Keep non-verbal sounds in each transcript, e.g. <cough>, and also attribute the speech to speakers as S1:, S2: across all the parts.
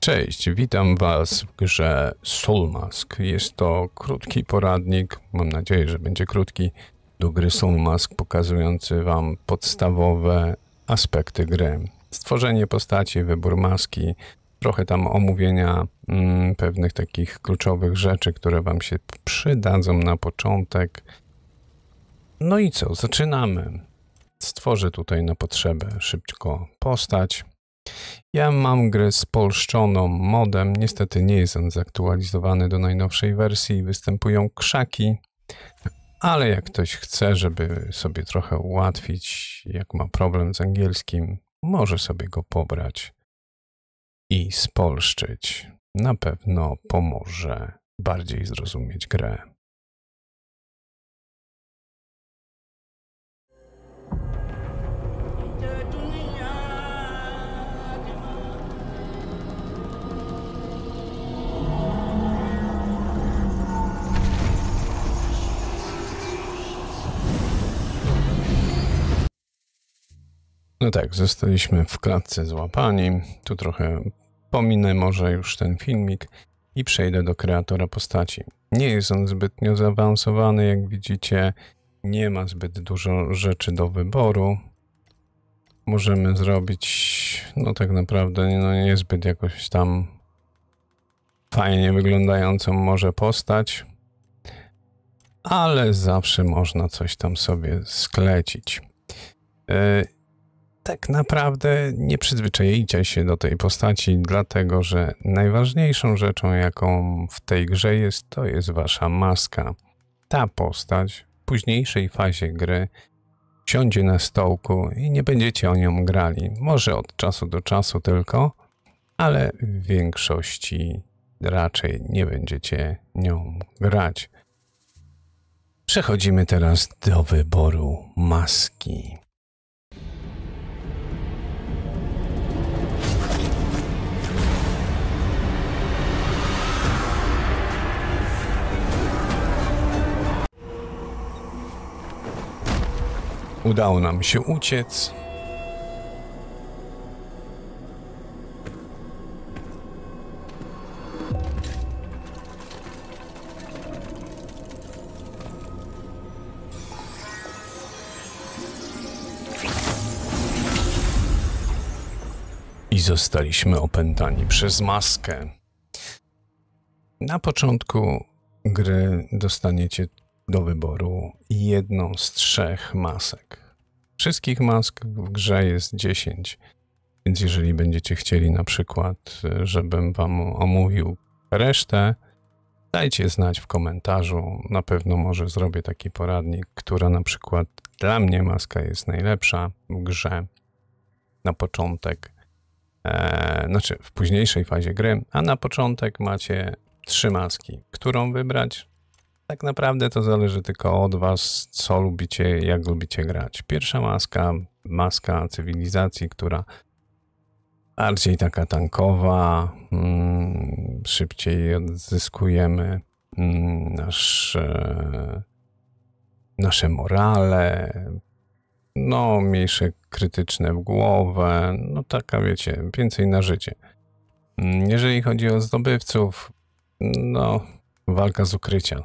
S1: Cześć, witam Was w grze Soulmask. Jest to krótki poradnik, mam nadzieję, że będzie krótki, do gry Soulmask, pokazujący Wam podstawowe aspekty gry. Stworzenie postaci, wybór maski, trochę tam omówienia mm, pewnych takich kluczowych rzeczy, które Wam się przydadzą na początek. No i co, zaczynamy. Stworzę tutaj na potrzebę szybciutko postać. Ja mam grę spolszczoną modem, niestety nie jest on zaktualizowany do najnowszej wersji, występują krzaki, ale jak ktoś chce, żeby sobie trochę ułatwić, jak ma problem z angielskim, może sobie go pobrać i spolszczyć. Na pewno pomoże bardziej zrozumieć grę. No tak, zostaliśmy w klatce złapani. Tu trochę pominę może już ten filmik i przejdę do kreatora postaci. Nie jest on zbytnio zaawansowany, jak widzicie. Nie ma zbyt dużo rzeczy do wyboru. Możemy zrobić, no tak naprawdę, no niezbyt jakoś tam fajnie wyglądającą może postać, ale zawsze można coś tam sobie sklecić. E, tak naprawdę nie przyzwyczajcie się do tej postaci, dlatego że najważniejszą rzeczą, jaką w tej grze jest, to jest wasza maska. Ta postać w późniejszej fazie gry siądzie na stołku i nie będziecie o nią grali. Może od czasu do czasu tylko, ale w większości raczej nie będziecie nią grać. Przechodzimy teraz do wyboru maski. Udało nam się uciec. I zostaliśmy opętani przez maskę. Na początku gry dostaniecie do wyboru jedną z trzech masek. Wszystkich mask w grze jest 10, więc jeżeli będziecie chcieli na przykład, żebym wam omówił resztę, dajcie znać w komentarzu. Na pewno może zrobię taki poradnik, która na przykład dla mnie maska jest najlepsza w grze na początek, e, znaczy w późniejszej fazie gry, a na początek macie trzy maski. Którą wybrać? Tak naprawdę to zależy tylko od Was, co lubicie, jak lubicie grać. Pierwsza maska, maska cywilizacji, która bardziej taka tankowa, mm, szybciej odzyskujemy nasz mm, nasze, nasze morale, no mniejsze krytyczne w głowę, no taka wiecie, więcej na życie. Mm, jeżeli chodzi o zdobywców, no walka z ukrycia,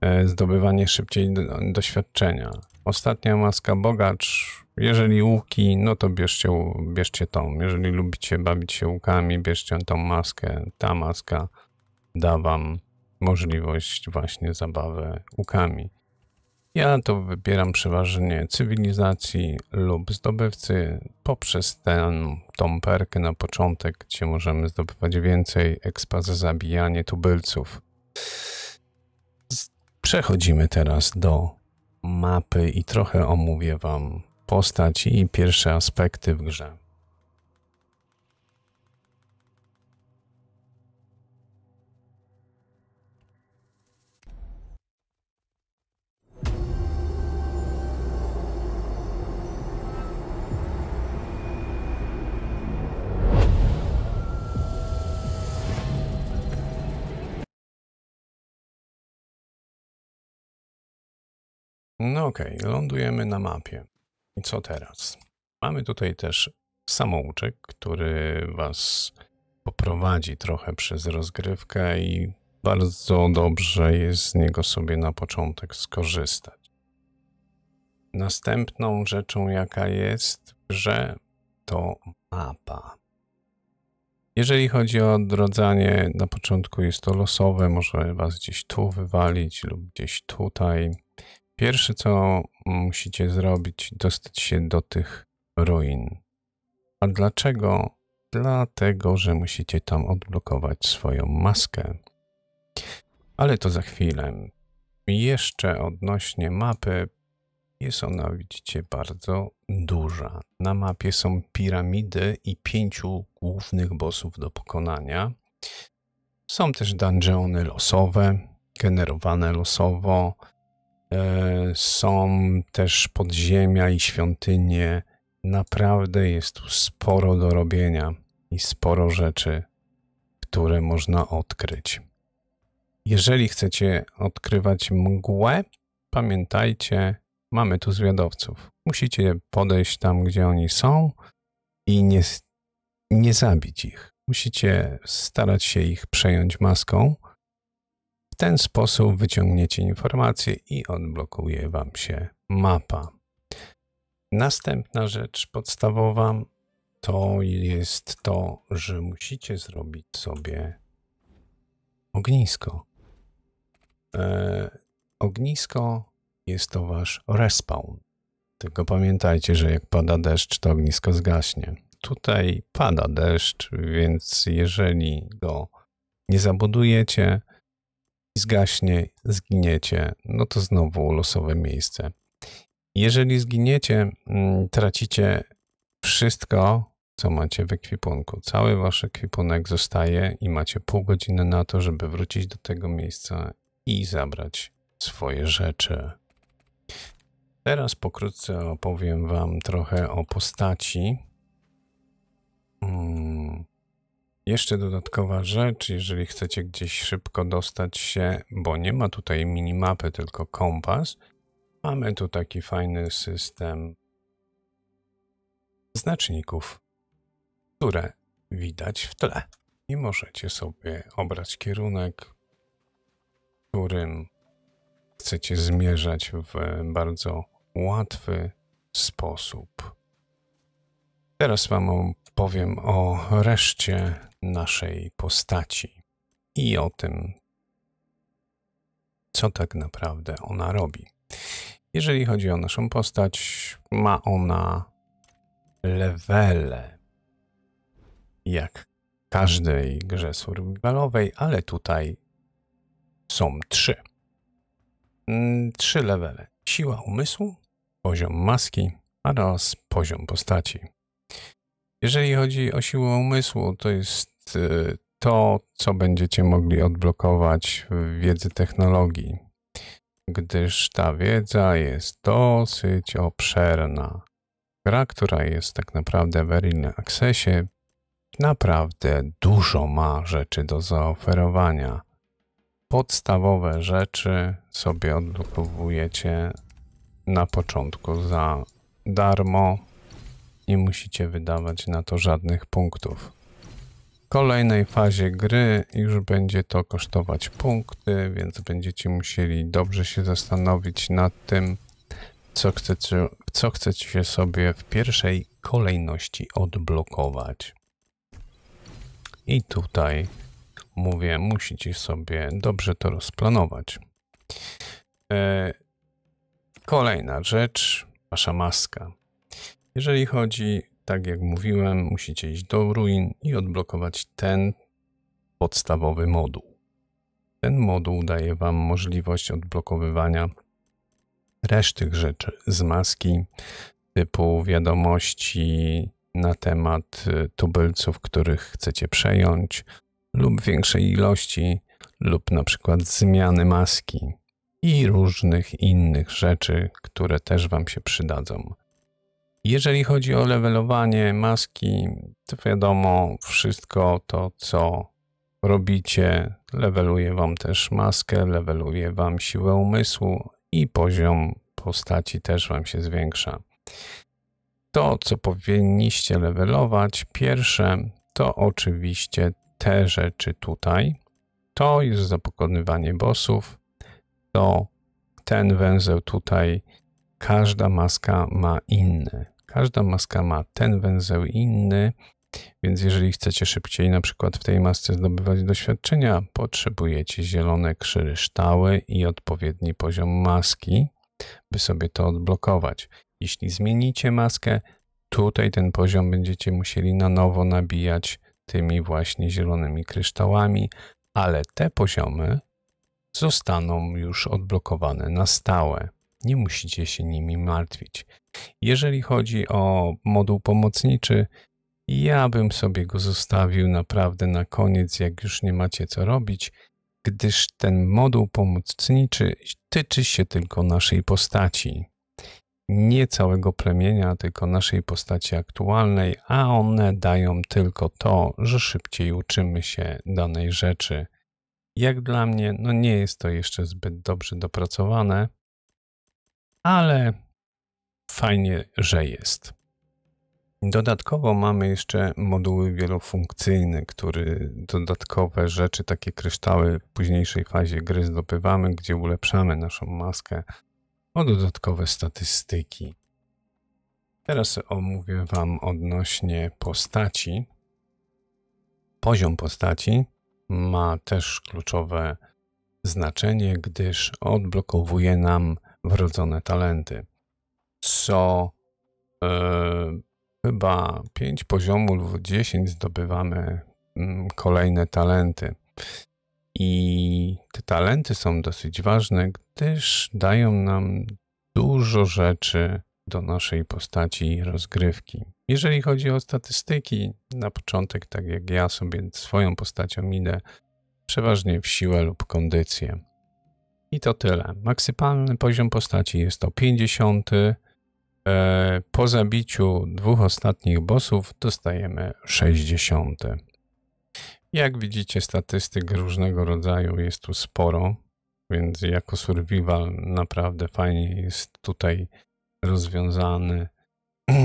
S1: E, zdobywanie szybciej doświadczenia. Ostatnia maska bogacz. Jeżeli łuki, no to bierzcie, bierzcie tą. Jeżeli lubicie bawić się łukami, bierzcie tą maskę. Ta maska da wam możliwość właśnie zabawy łukami. Ja to wybieram przeważnie cywilizacji lub zdobywcy poprzez tę tą perkę na początek, gdzie możemy zdobywać więcej ekspa za zabijanie tubylców. Przechodzimy teraz do mapy i trochę omówię Wam postać i pierwsze aspekty w grze. No okej, okay, lądujemy na mapie. I co teraz? Mamy tutaj też samouczek, który was poprowadzi trochę przez rozgrywkę i bardzo dobrze jest z niego sobie na początek skorzystać. Następną rzeczą, jaka jest że to mapa. Jeżeli chodzi o odrodzanie, na początku jest to losowe, może was gdzieś tu wywalić lub gdzieś tutaj. Pierwsze, co musicie zrobić, dostać się do tych ruin. A dlaczego? Dlatego, że musicie tam odblokować swoją maskę. Ale to za chwilę. Jeszcze odnośnie mapy, jest ona, widzicie, bardzo duża. Na mapie są piramidy i pięciu głównych bossów do pokonania. Są też dungeony losowe, generowane losowo, E, są też podziemia i świątynie. Naprawdę jest tu sporo do robienia i sporo rzeczy, które można odkryć. Jeżeli chcecie odkrywać mgłę, pamiętajcie, mamy tu zwiadowców. Musicie podejść tam, gdzie oni są i nie, nie zabić ich. Musicie starać się ich przejąć maską ten sposób wyciągniecie informacje i odblokuje Wam się mapa. Następna rzecz podstawowa to jest to, że musicie zrobić sobie ognisko. E, ognisko jest to wasz respawn. Tylko pamiętajcie, że jak pada deszcz, to ognisko zgaśnie. Tutaj pada deszcz, więc jeżeli go nie zabudujecie, i zgaśnie, zginiecie, no to znowu losowe miejsce. Jeżeli zginiecie, mm, tracicie wszystko, co macie w ekwipunku. Cały wasz ekwipunek zostaje i macie pół godziny na to, żeby wrócić do tego miejsca i zabrać swoje rzeczy. Teraz pokrótce opowiem wam trochę o postaci. Mm. Jeszcze dodatkowa rzecz, jeżeli chcecie gdzieś szybko dostać się, bo nie ma tutaj minimapy, tylko kompas, mamy tu taki fajny system znaczników, które widać w tle. I możecie sobie obrać kierunek, którym chcecie zmierzać w bardzo łatwy sposób. Teraz wam powiem o reszcie naszej postaci i o tym, co tak naprawdę ona robi. Jeżeli chodzi o naszą postać, ma ona levele, jak każdej grze survivalowej, ale tutaj są trzy. Mm, trzy levele. Siła umysłu, poziom maski oraz poziom postaci. Jeżeli chodzi o siłę umysłu, to jest y, to, co będziecie mogli odblokować w wiedzy technologii, gdyż ta wiedza jest dosyć obszerna. Gra, która jest tak naprawdę w Early Accessie, naprawdę dużo ma rzeczy do zaoferowania. Podstawowe rzeczy sobie odblokowujecie na początku za darmo nie musicie wydawać na to żadnych punktów. W kolejnej fazie gry już będzie to kosztować punkty, więc będziecie musieli dobrze się zastanowić nad tym, co chcecie, co chcecie sobie w pierwszej kolejności odblokować. I tutaj mówię, musicie sobie dobrze to rozplanować. E, kolejna rzecz, wasza maska. Jeżeli chodzi, tak jak mówiłem, musicie iść do ruin i odblokować ten podstawowy moduł. Ten moduł daje Wam możliwość odblokowywania reszty rzeczy z maski, typu wiadomości na temat y, tubylców, których chcecie przejąć, lub większej ilości, lub na przykład zmiany maski i różnych innych rzeczy, które też Wam się przydadzą. Jeżeli chodzi o levelowanie maski, to wiadomo, wszystko to, co robicie, leveluje wam też maskę, leveluje wam siłę umysłu i poziom postaci też wam się zwiększa. To, co powinniście levelować, pierwsze to oczywiście te rzeczy tutaj. To jest za pokonywanie bossów. To ten węzeł tutaj. Każda maska ma inny. Każda maska ma ten węzeł inny, więc jeżeli chcecie szybciej na przykład w tej masce zdobywać doświadczenia, potrzebujecie zielone kryształy i odpowiedni poziom maski, by sobie to odblokować. Jeśli zmienicie maskę, tutaj ten poziom będziecie musieli na nowo nabijać tymi właśnie zielonymi kryształami, ale te poziomy zostaną już odblokowane na stałe. Nie musicie się nimi martwić. Jeżeli chodzi o moduł pomocniczy, ja bym sobie go zostawił naprawdę na koniec, jak już nie macie co robić, gdyż ten moduł pomocniczy tyczy się tylko naszej postaci. Nie całego plemienia, tylko naszej postaci aktualnej, a one dają tylko to, że szybciej uczymy się danej rzeczy. Jak dla mnie, no nie jest to jeszcze zbyt dobrze dopracowane, ale fajnie, że jest. Dodatkowo mamy jeszcze moduły wielofunkcyjne, które dodatkowe rzeczy, takie kryształy w późniejszej fazie gry zdobywamy, gdzie ulepszamy naszą maskę o dodatkowe statystyki. Teraz omówię Wam odnośnie postaci. Poziom postaci ma też kluczowe znaczenie, gdyż odblokowuje nam wrodzone talenty. Co e, chyba 5 poziomów lub 10 zdobywamy mm, kolejne talenty. I te talenty są dosyć ważne, gdyż dają nam dużo rzeczy do naszej postaci rozgrywki. Jeżeli chodzi o statystyki, na początek, tak jak ja sobie swoją postacią idę, przeważnie w siłę lub kondycję. I to tyle. Maksymalny poziom postaci jest to 50. E, po zabiciu dwóch ostatnich bossów dostajemy 60. Jak widzicie, statystyk różnego rodzaju jest tu sporo, więc jako survival naprawdę fajnie jest tutaj rozwiązany <clears throat>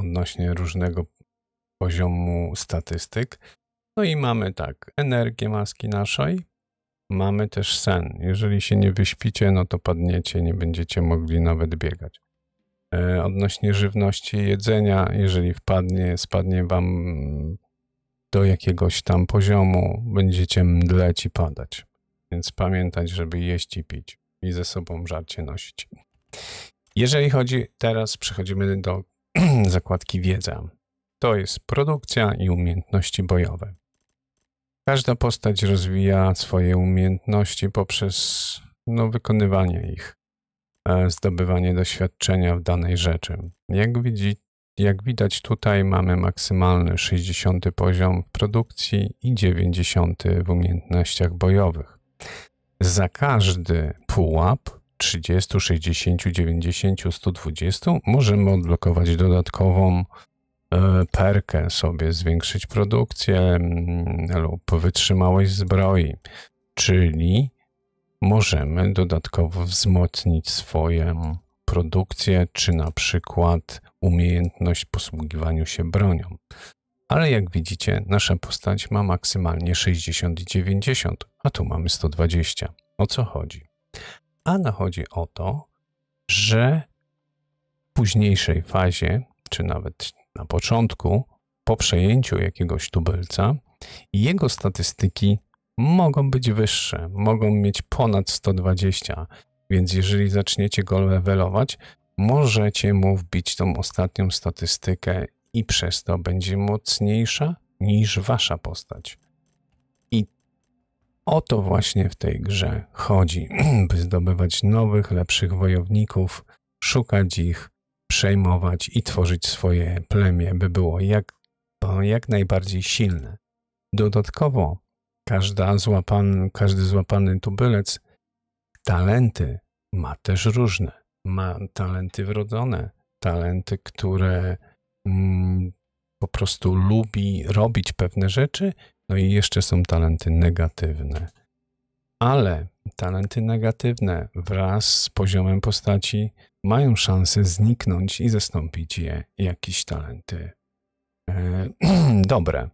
S1: odnośnie różnego poziomu statystyk. No i mamy tak, energię maski naszej, Mamy też sen. Jeżeli się nie wyśpicie, no to padniecie, nie będziecie mogli nawet biegać. E, odnośnie żywności i jedzenia, jeżeli wpadnie, spadnie wam do jakiegoś tam poziomu, będziecie mdleć i padać. Więc pamiętać, żeby jeść i pić i ze sobą żarcie nosić. Jeżeli chodzi, teraz przechodzimy do <clears throat> zakładki wiedza. To jest produkcja i umiejętności bojowe. Każda postać rozwija swoje umiejętności poprzez no, wykonywanie ich, e, zdobywanie doświadczenia w danej rzeczy. Jak, widzi, jak widać tutaj mamy maksymalny 60 poziom w produkcji i 90 w umiejętnościach bojowych. Za każdy pułap 30, 60, 90, 120 możemy odblokować dodatkową E, perkę sobie, zwiększyć produkcję mm, lub wytrzymałość zbroi. Czyli możemy dodatkowo wzmocnić swoją produkcję, czy na przykład umiejętność posługiwania się bronią. Ale jak widzicie, nasza postać ma maksymalnie 60 i 90, a tu mamy 120. O co chodzi? Ano chodzi o to, że w późniejszej fazie, czy nawet na początku, po przejęciu jakiegoś tubylca, jego statystyki mogą być wyższe, mogą mieć ponad 120, więc jeżeli zaczniecie go levelować, możecie mu wbić tą ostatnią statystykę i przez to będzie mocniejsza niż wasza postać. I o to właśnie w tej grze chodzi, <clears throat> by zdobywać nowych, lepszych wojowników, szukać ich, przejmować i tworzyć swoje plemię, by było jak, jak najbardziej silne. Dodatkowo każda złapan, każdy złapany tubylec talenty ma też różne. Ma talenty wrodzone, talenty, które mm, po prostu lubi robić pewne rzeczy, no i jeszcze są talenty negatywne. Ale talenty negatywne wraz z poziomem postaci mają szansę zniknąć i zastąpić je jakieś talenty e, <clears throat> dobre.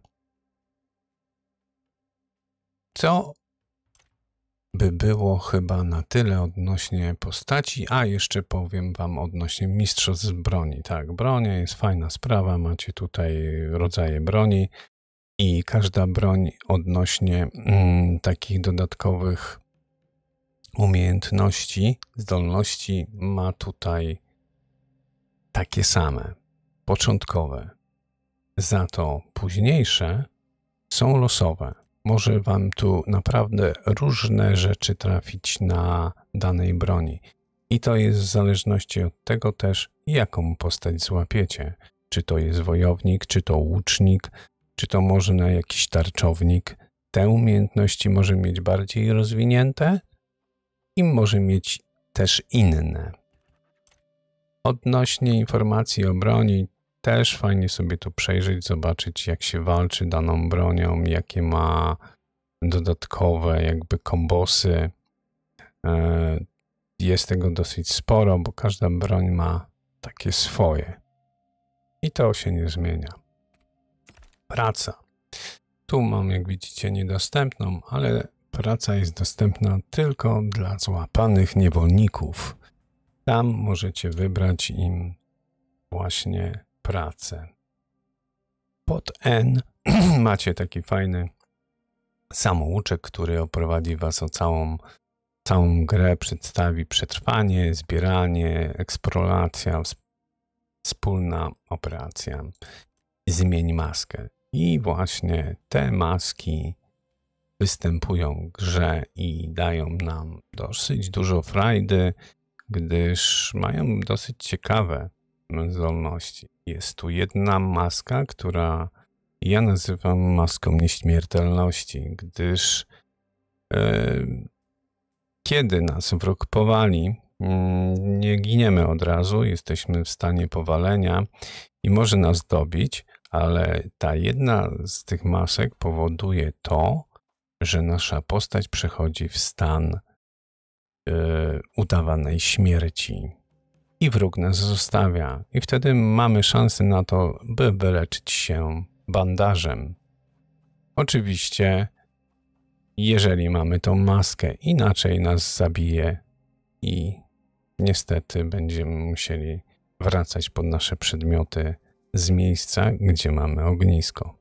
S1: Co by było chyba na tyle odnośnie postaci, a jeszcze powiem wam odnośnie mistrzostw broni. Tak, bronie jest fajna sprawa, macie tutaj rodzaje broni i każda broń odnośnie mm, takich dodatkowych umiejętności, zdolności ma tutaj takie same, początkowe. Za to późniejsze są losowe. Może Wam tu naprawdę różne rzeczy trafić na danej broni. I to jest w zależności od tego też, jaką postać złapiecie. Czy to jest wojownik, czy to łucznik, czy to może na jakiś tarczownik. Te umiejętności może mieć bardziej rozwinięte, i może mieć też inne. Odnośnie informacji o broni, też fajnie sobie tu przejrzeć, zobaczyć jak się walczy daną bronią, jakie ma dodatkowe jakby kombosy. E, jest tego dosyć sporo, bo każda broń ma takie swoje. I to się nie zmienia. Praca. Tu mam, jak widzicie, niedostępną, ale praca jest dostępna tylko dla złapanych niewolników. Tam możecie wybrać im właśnie pracę. Pod N <clears throat> macie taki fajny samouczek, który oprowadzi was o całą, całą grę, przedstawi przetrwanie, zbieranie, eksploracja, wspólna operacja. Zmień maskę. I właśnie te maski występują grze i dają nam dosyć dużo frajdy, gdyż mają dosyć ciekawe zdolności. Jest tu jedna maska, która ja nazywam maską nieśmiertelności, gdyż e, kiedy nas wróg powali, mm, nie giniemy od razu, jesteśmy w stanie powalenia i może nas dobić, ale ta jedna z tych masek powoduje to, że nasza postać przechodzi w stan yy, udawanej śmierci. I wróg nas zostawia, i wtedy mamy szansę na to, by wyleczyć się bandażem. Oczywiście, jeżeli mamy tą maskę, inaczej nas zabije i niestety będziemy musieli wracać pod nasze przedmioty z miejsca, gdzie mamy ognisko.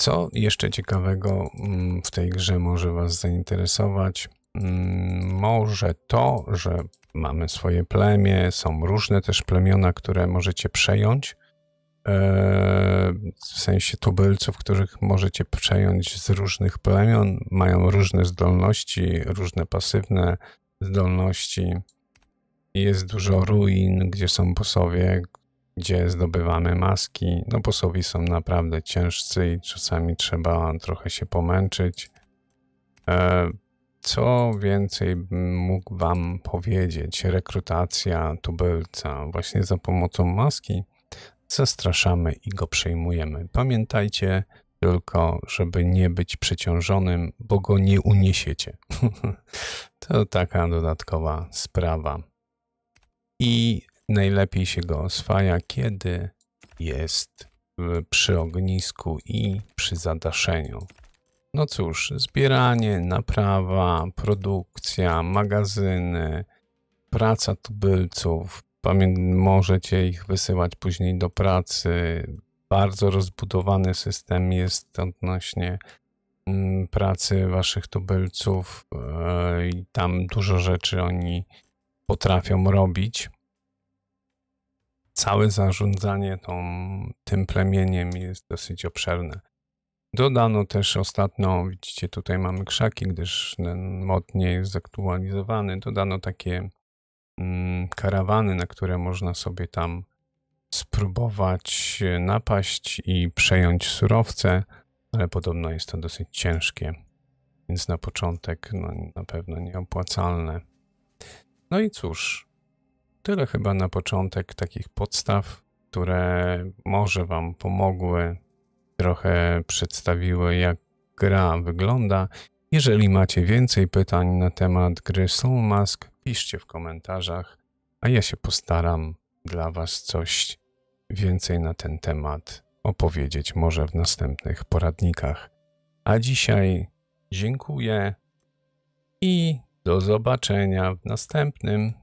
S1: Co jeszcze ciekawego mm, w tej grze może Was zainteresować? Mm, może to, że mamy swoje plemię, są różne też plemiona, które możecie przejąć. E, w sensie tubylców, których możecie przejąć z różnych plemion, mają różne zdolności, różne pasywne zdolności. Jest dużo ruin, gdzie są posowie gdzie zdobywamy maski. No posowi są naprawdę ciężcy i czasami trzeba trochę się pomęczyć. E, co więcej mógł Wam powiedzieć, rekrutacja tubylca właśnie za pomocą maski zastraszamy i go przejmujemy. Pamiętajcie tylko, żeby nie być przeciążonym, bo go nie uniesiecie. <laughs> to taka dodatkowa sprawa. I najlepiej się go oswaja, kiedy jest przy ognisku i przy zadaszeniu. No cóż, zbieranie, naprawa, produkcja, magazyny, praca tubylców. możecie ich wysyłać później do pracy. Bardzo rozbudowany system jest odnośnie mm, pracy waszych tubylców e, i tam dużo rzeczy oni potrafią robić całe zarządzanie tą, tym plemieniem jest dosyć obszerne. Dodano też ostatnio, widzicie tutaj mamy krzaki, gdyż ten mod nie jest zaktualizowany, dodano takie mm, karawany, na które można sobie tam spróbować e, napaść i przejąć surowce, ale podobno jest to dosyć ciężkie, więc na początek no, na pewno nieopłacalne. No i cóż, Tyle chyba na początek takich podstaw, które może Wam pomogły, trochę przedstawiły, jak gra wygląda. Jeżeli macie więcej pytań na temat gry Soul Mask, piszcie w komentarzach, a ja się postaram dla Was coś więcej na ten temat opowiedzieć, może w następnych poradnikach. A dzisiaj dziękuję i do zobaczenia w następnym.